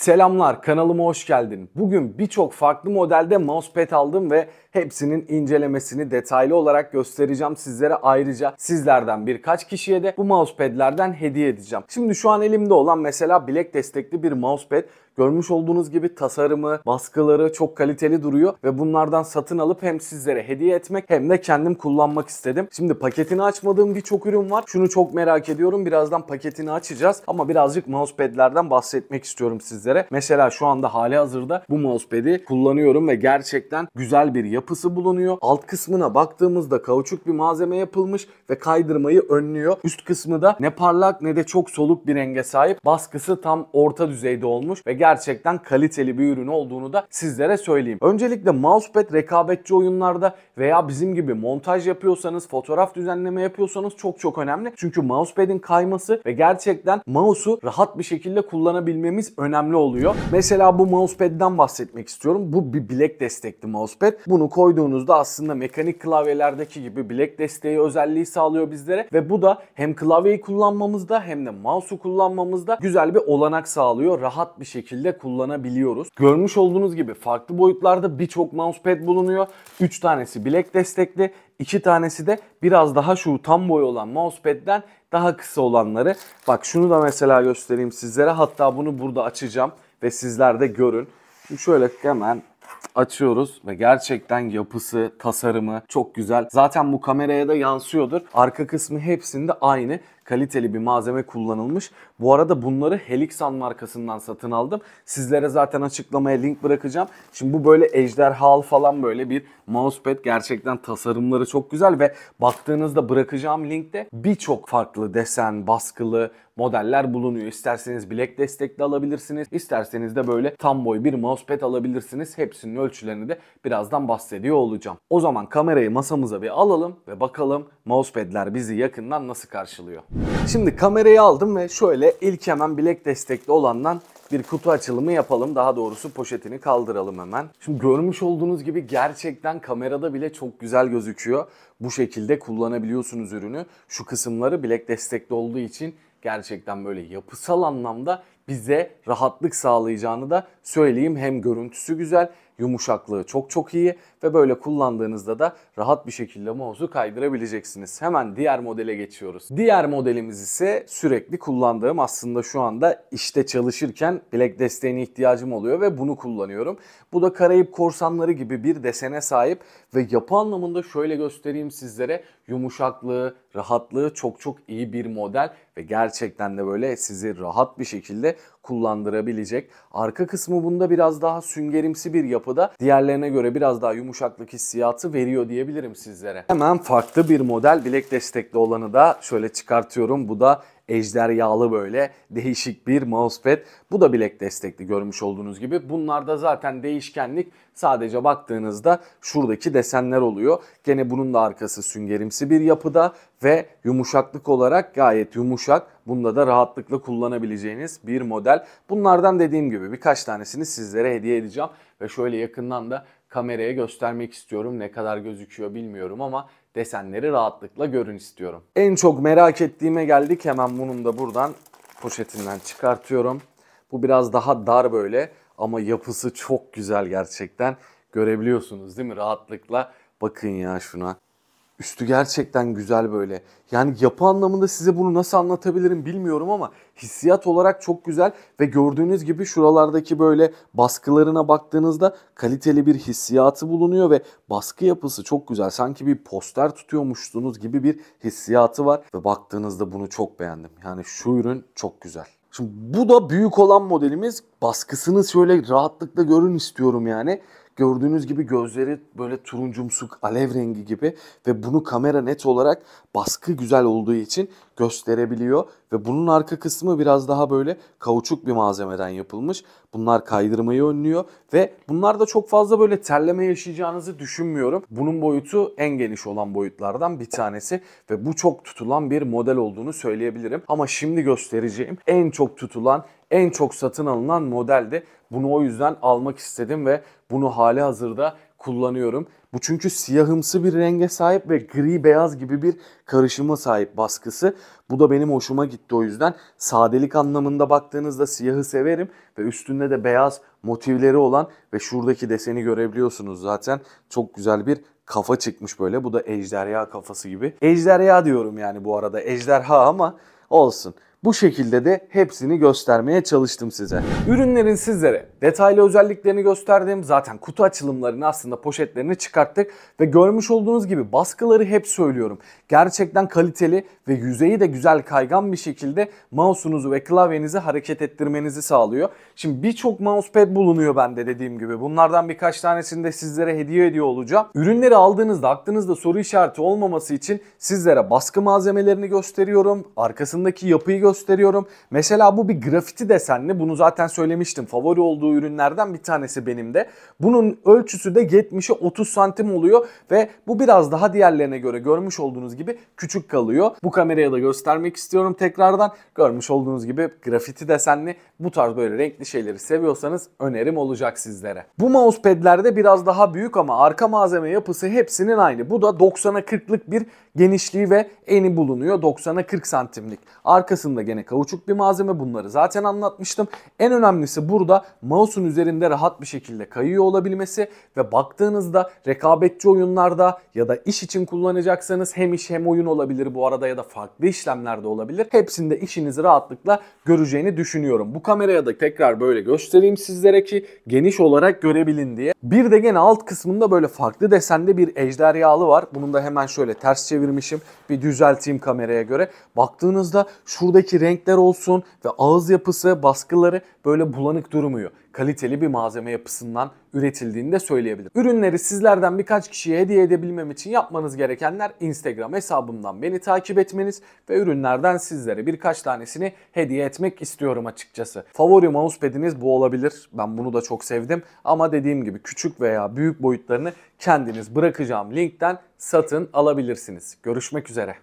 Selamlar kanalıma hoş geldin. Bugün birçok farklı modelde mousepad aldım ve hepsinin incelemesini detaylı olarak göstereceğim sizlere. Ayrıca sizlerden birkaç kişiye de bu mousepadlerden hediye edeceğim. Şimdi şu an elimde olan mesela bilek destekli bir mousepad Görmüş olduğunuz gibi tasarımı, baskıları çok kaliteli duruyor ve bunlardan satın alıp hem sizlere hediye etmek hem de kendim kullanmak istedim. Şimdi paketini açmadığım birçok ürün var. Şunu çok merak ediyorum. Birazdan paketini açacağız ama birazcık mousepad'lerden bahsetmek istiyorum sizlere. Mesela şu anda hali hazırda bu mousepad'i kullanıyorum ve gerçekten güzel bir yapısı bulunuyor. Alt kısmına baktığımızda kauçuk bir malzeme yapılmış ve kaydırmayı önlüyor. Üst kısmı da ne parlak ne de çok soluk bir renge sahip. Baskısı tam orta düzeyde olmuş ve gerçekten gerçekten kaliteli bir ürün olduğunu da sizlere söyleyeyim. Öncelikle mousepad rekabetçi oyunlarda veya bizim gibi montaj yapıyorsanız, fotoğraf düzenleme yapıyorsanız çok çok önemli. Çünkü mousepad'in kayması ve gerçekten mouse'u rahat bir şekilde kullanabilmemiz önemli oluyor. Mesela bu mousepad'den bahsetmek istiyorum. Bu bir bilek destekli mousepad. Bunu koyduğunuzda aslında mekanik klavyelerdeki gibi bilek desteği özelliği sağlıyor bizlere ve bu da hem klavyeyi kullanmamızda hem de mouse'u kullanmamızda güzel bir olanak sağlıyor. Rahat bir şekilde şekilde kullanabiliyoruz. Görmüş olduğunuz gibi farklı boyutlarda birçok mousepad bulunuyor. 3 tanesi bilek destekli, 2 tanesi de biraz daha şu tam boy olan mousepad'den daha kısa olanları. Bak şunu da mesela göstereyim sizlere. Hatta bunu burada açacağım ve sizler de görün. Şimdi şöyle hemen açıyoruz ve gerçekten yapısı, tasarımı çok güzel. Zaten bu kameraya da yansıyordur. Arka kısmı hepsinde aynı kaliteli bir malzeme kullanılmış. Bu arada bunları Helixan markasından satın aldım. Sizlere zaten açıklamaya link bırakacağım. Şimdi bu böyle ejderhal falan böyle bir mousepad gerçekten tasarımları çok güzel ve baktığınızda bırakacağım linkte birçok farklı desen, baskılı modeller bulunuyor. İsterseniz bilek destekli alabilirsiniz. İsterseniz de böyle tam boy bir mousepad alabilirsiniz. Hepsinin ölçülerini de birazdan bahsediyor olacağım. O zaman kamerayı masamıza bir alalım ve bakalım mousepad'ler bizi yakından nasıl karşılıyor. Şimdi kamerayı aldım ve şöyle ilk hemen bilek destekli olandan bir kutu açılımı yapalım. Daha doğrusu poşetini kaldıralım hemen. Şimdi görmüş olduğunuz gibi gerçekten kamerada bile çok güzel gözüküyor. Bu şekilde kullanabiliyorsunuz ürünü. Şu kısımları bilek destekli olduğu için gerçekten böyle yapısal anlamda bize rahatlık sağlayacağını da söyleyeyim. Hem görüntüsü güzel yumuşaklığı çok çok iyi ve böyle kullandığınızda da rahat bir şekilde mouse'u kaydırabileceksiniz. Hemen diğer modele geçiyoruz. Diğer modelimiz ise sürekli kullandığım aslında şu anda işte çalışırken bilek desteğine ihtiyacım oluyor ve bunu kullanıyorum. Bu da Karayip Korsanları gibi bir desene sahip ve yapı anlamında şöyle göstereyim sizlere yumuşaklığı, rahatlığı çok çok iyi bir model ve gerçekten de böyle sizi rahat bir şekilde kullandırabilecek. Arka kısmı bunda biraz daha süngerimsi bir yapıda diğerlerine göre biraz daha yumuşaklık hissiyatı veriyor diyebilirim sizlere. Hemen farklı bir model bilek destekli olanı da şöyle çıkartıyorum. Bu da ejderyalı böyle değişik bir mousepad. Bu da bilek destekli görmüş olduğunuz gibi. Bunlarda zaten değişkenlik sadece baktığınızda şuradaki desenler oluyor. Gene bunun da arkası süngerimsi bir yapıda ve yumuşaklık olarak gayet yumuşak. Bunda da rahatlıkla kullanabileceğiniz bir model. Bunlardan dediğim gibi birkaç tanesini sizlere hediye edeceğim ve şöyle yakından da kameraya göstermek istiyorum. Ne kadar gözüküyor bilmiyorum ama desenleri rahatlıkla görün istiyorum. En çok merak ettiğime geldik. Hemen bunun da buradan poşetinden çıkartıyorum. Bu biraz daha dar böyle ama yapısı çok güzel gerçekten. Görebiliyorsunuz değil mi rahatlıkla? Bakın ya şuna. Üstü gerçekten güzel böyle. Yani yapı anlamında size bunu nasıl anlatabilirim bilmiyorum ama hissiyat olarak çok güzel ve gördüğünüz gibi şuralardaki böyle baskılarına baktığınızda kaliteli bir hissiyatı bulunuyor ve baskı yapısı çok güzel. Sanki bir poster tutuyormuşsunuz gibi bir hissiyatı var ve baktığınızda bunu çok beğendim. Yani şu ürün çok güzel. Şimdi bu da büyük olan modelimiz. Baskısını şöyle rahatlıkla görün istiyorum yani. Gördüğünüz gibi gözleri böyle turuncumsuk, alev rengi gibi ve bunu kamera net olarak baskı güzel olduğu için gösterebiliyor. Ve bunun arka kısmı biraz daha böyle kauçuk bir malzemeden yapılmış. Bunlar kaydırmayı önlüyor ve bunlar da çok fazla böyle terleme yaşayacağınızı düşünmüyorum. Bunun boyutu en geniş olan boyutlardan bir tanesi ve bu çok tutulan bir model olduğunu söyleyebilirim. Ama şimdi göstereceğim en çok tutulan, en çok satın alınan modeldi. bunu o yüzden almak istedim ve bunu hali hazırda kullanıyorum. Bu çünkü siyahımsı bir renge sahip ve gri beyaz gibi bir karışıma sahip baskısı. Bu da benim hoşuma gitti o yüzden. Sadelik anlamında baktığınızda siyahı severim ve üstünde de beyaz motifleri olan ve şuradaki deseni görebiliyorsunuz zaten. Çok güzel bir kafa çıkmış böyle. Bu da ejderha kafası gibi. Ejderha diyorum yani bu arada. Ejderha ama olsun. Bu şekilde de hepsini göstermeye çalıştım size. Ürünlerin sizlere detaylı özelliklerini gösterdim. Zaten kutu açılımlarını aslında poşetlerini çıkarttık ve görmüş olduğunuz gibi baskıları hep söylüyorum. Gerçekten kaliteli ve yüzeyi de güzel kaygan bir şekilde mouse'unuzu ve klavyenizi hareket ettirmenizi sağlıyor. Şimdi birçok mousepad bulunuyor bende dediğim gibi. Bunlardan birkaç tanesini de sizlere hediye ediyor olacağım. Ürünleri aldığınızda aklınızda soru işareti olmaması için sizlere baskı malzemelerini gösteriyorum. Arkasındaki yapıyı gösteriyorum gösteriyorum. Mesela bu bir grafiti desenli. Bunu zaten söylemiştim. Favori olduğu ürünlerden bir tanesi benim de. Bunun ölçüsü de 70'e 30 santim oluyor ve bu biraz daha diğerlerine göre görmüş olduğunuz gibi küçük kalıyor. Bu kameraya da göstermek istiyorum tekrardan. Görmüş olduğunuz gibi grafiti desenli bu tarz böyle renkli şeyleri seviyorsanız önerim olacak sizlere. Bu mousepad'lerde biraz daha büyük ama arka malzeme yapısı hepsinin aynı. Bu da 90'a 40'lık bir genişliği ve eni bulunuyor. 90'a 40 santimlik. Arkasında da gene kauçuk bir malzeme. Bunları zaten anlatmıştım. En önemlisi burada mouse'un üzerinde rahat bir şekilde kayıyor olabilmesi ve baktığınızda rekabetçi oyunlarda ya da iş için kullanacaksanız hem iş hem oyun olabilir bu arada ya da farklı işlemlerde olabilir. Hepsinde işinizi rahatlıkla göreceğini düşünüyorum. Bu kameraya da tekrar böyle göstereyim sizlere ki geniş olarak görebilin diye. Bir de gene alt kısmında böyle farklı desende bir ejderhalı var. Bunun da hemen şöyle ters çevirmişim. Bir düzelteyim kameraya göre. Baktığınızda şuradaki Yüzeyindeki renkler olsun ve ağız yapısı, baskıları böyle bulanık durmuyor. Kaliteli bir malzeme yapısından üretildiğini de söyleyebilirim. Ürünleri sizlerden birkaç kişiye hediye edebilmem için yapmanız gerekenler Instagram hesabımdan beni takip etmeniz ve ürünlerden sizlere birkaç tanesini hediye etmek istiyorum açıkçası. Favori mousepad'iniz bu olabilir. Ben bunu da çok sevdim ama dediğim gibi küçük veya büyük boyutlarını kendiniz bırakacağım linkten satın alabilirsiniz. Görüşmek üzere.